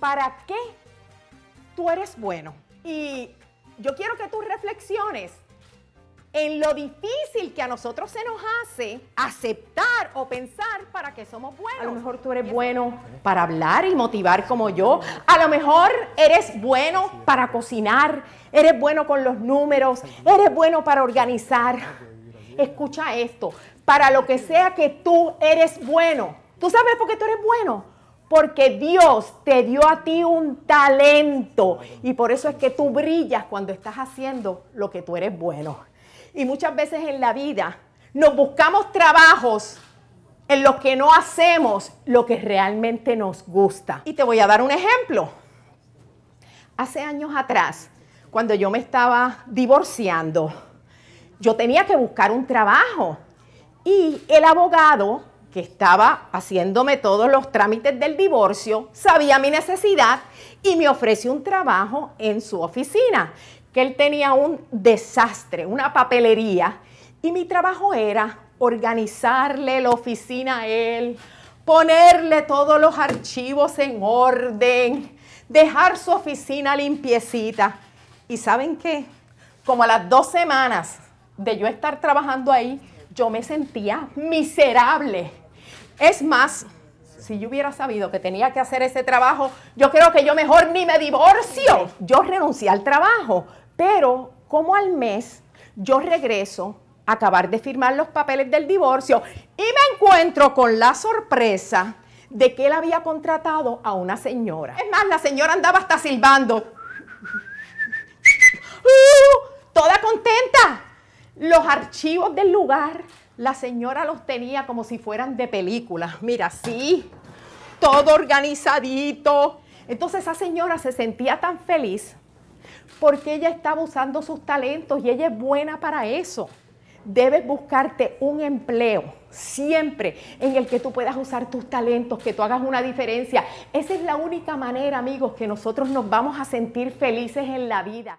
¿Para qué tú eres bueno? Y yo quiero que tú reflexiones en lo difícil que a nosotros se nos hace aceptar o pensar para que somos buenos. A lo mejor tú eres bueno para hablar y motivar como yo. A lo mejor eres bueno para cocinar, eres bueno con los números, eres bueno para organizar. Ah, pues, Escucha esto, para lo que sea que tú eres bueno. ¿Tú sabes por qué tú eres bueno? Porque Dios te dio a ti un talento. Y por eso es que tú brillas cuando estás haciendo lo que tú eres bueno. Y muchas veces en la vida nos buscamos trabajos en los que no hacemos lo que realmente nos gusta. Y te voy a dar un ejemplo. Hace años atrás, cuando yo me estaba divorciando, yo tenía que buscar un trabajo. Y el abogado que estaba haciéndome todos los trámites del divorcio, sabía mi necesidad y me ofreció un trabajo en su oficina, que él tenía un desastre, una papelería, y mi trabajo era organizarle la oficina a él, ponerle todos los archivos en orden, dejar su oficina limpiecita. ¿Y saben qué? Como a las dos semanas de yo estar trabajando ahí, yo me sentía miserable. Es más, si yo hubiera sabido que tenía que hacer ese trabajo, yo creo que yo mejor ni me divorcio. Yo renuncié al trabajo, pero como al mes yo regreso a acabar de firmar los papeles del divorcio y me encuentro con la sorpresa de que él había contratado a una señora. Es más, la señora andaba hasta silbando. Uh, toda contenta los archivos del lugar, la señora los tenía como si fueran de película. Mira, sí, todo organizadito. Entonces esa señora se sentía tan feliz porque ella estaba usando sus talentos y ella es buena para eso. Debes buscarte un empleo siempre en el que tú puedas usar tus talentos, que tú hagas una diferencia. Esa es la única manera, amigos, que nosotros nos vamos a sentir felices en la vida.